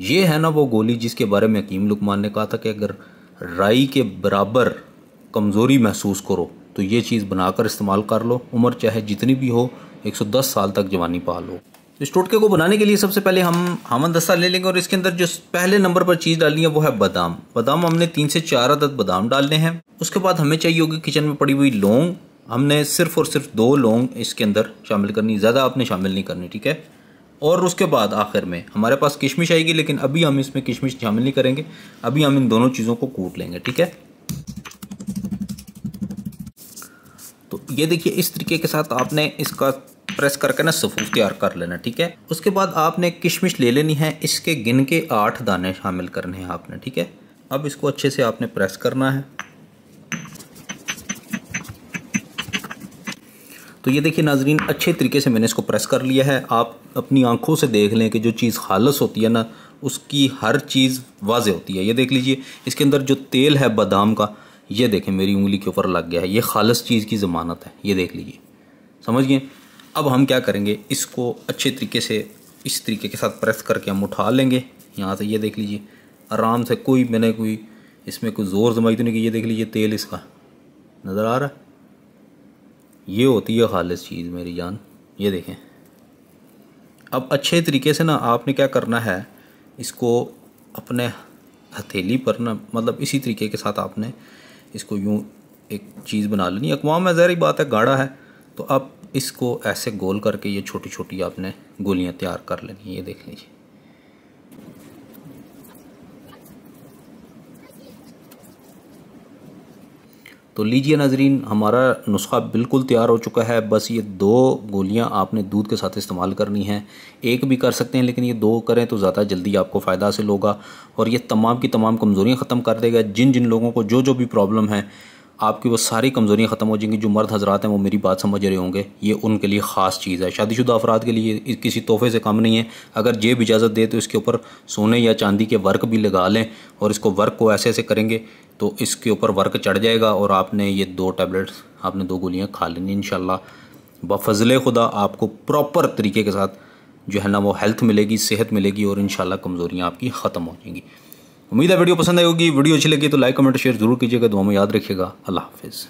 ये है ना वो गोली जिसके बारे में हकीम लुकमान ने कहा था कि अगर राई के बराबर कमज़ोरी महसूस करो तो ये चीज़ बनाकर इस्तेमाल कर लो उम्र चाहे जितनी भी हो 110 साल तक जवानी पा लो इस टोटके को बनाने के लिए सबसे पहले हम हमन दस्ता ले लेंगे और इसके अंदर जो पहले नंबर पर चीज़ डालनी है वो है बादाम बादाम हमने तीन से चार अदद बादाम डालने हैं उसके बाद हमें चाहिए होगी किचन में पड़ी हुई लौंग हमने सिर्फ और सिर्फ दो लौंग इसके अंदर शामिल करनी ज़्यादा आपने शामिल नहीं करनी ठीक है और उसके बाद आखिर में हमारे पास किशमिश आएगी लेकिन अभी हम इसमें किशमिश शामिल नहीं करेंगे अभी हम इन दोनों चीज़ों को कूट लेंगे ठीक है तो ये देखिए इस तरीके के साथ आपने इसका प्रेस करके ना सफूफ तैयार कर लेना ठीक है उसके बाद आपने किशमिश ले लेनी है इसके गिन के आठ दाने शामिल करने हैं आपने ठीक है अब इसको अच्छे से आपने प्रेस करना है तो ये देखिए नाजरीन अच्छे तरीके से मैंने इसको प्रेस कर लिया है आप अपनी आंखों से देख लें कि जो चीज़ खालस होती है ना उसकी हर चीज़ वाज होती है ये देख लीजिए इसके अंदर जो तेल है बादाम का ये देखें मेरी उंगली के ऊपर लग गया है ये खालस चीज़ की ज़मानत है ये देख लीजिए समझ गए अब हम क्या करेंगे इसको अच्छे तरीके से इस तरीके के साथ प्रेस करके हम उठा लेंगे यहाँ से ये देख लीजिए आराम से कोई मैंने कोई इसमें कोई ज़ोर जमाई तो नहीं कि ये देख लीजिए तेल इसका नज़र आ रहा है ये होती है खालिस चीज़ मेरी जान ये देखें अब अच्छे तरीके से ना आपने क्या करना है इसको अपने हथेली पर ना मतलब इसी तरीके के साथ आपने इसको यूँ एक चीज़ बना लेनी अकवाम में ज़हरी बात है गाढ़ा है तो आप इसको ऐसे गोल करके ये छोटी छोटी आपने गोलियाँ तैयार कर लेनी ये देख लीजिए तो लीजिए नाजरीन हमारा नुस्खा बिल्कुल तैयार हो चुका है बस ये दो गोलियां आपने दूध के साथ इस्तेमाल करनी हैं एक भी कर सकते हैं लेकिन ये दो करें तो ज़्यादा जल्दी आपको फ़ायदा हासिल होगा और ये तमाम की तमाम कमज़ोरियाँ ख़त्म कर देगा जिन जिन लोगों को जो जो भी प्रॉब्लम है आपकी वो सारी कमज़ोरियाँ ख़त्म हो जाएंगी जो मर्द हजरात हैं वो मेरी बात समझ रहे होंगे ये उनके लिए ख़ास चीज़ है शादीशुदा अफराद के लिए किसी तोहफे से कम नहीं है अगर जेब इजाज़त दे तो इसके ऊपर सोने या चांदी के वर्क भी लगा लें और इसको वर्क को ऐसे ऐसे करेंगे तो इसके ऊपर वर्क चढ़ जाएगा और आपने ये दो टैबलेट्स आपने दो गोलियाँ खा लेनी इन बफजल खुदा आपको प्रॉपर तरीके के साथ जो है ना वो हेल्थ मिलेगी सेहत मिलेगी और इन कमज़ोरियाँ आपकी ख़त्म हो जाएंगी उम्मीद है वीडियो पसंद आई होगी वीडियो अच्छी लगी तो लाइक कमेंट शेयर जरूर कीजिएगा दो हमें याद रखिएगा अल्लाह हाफिज़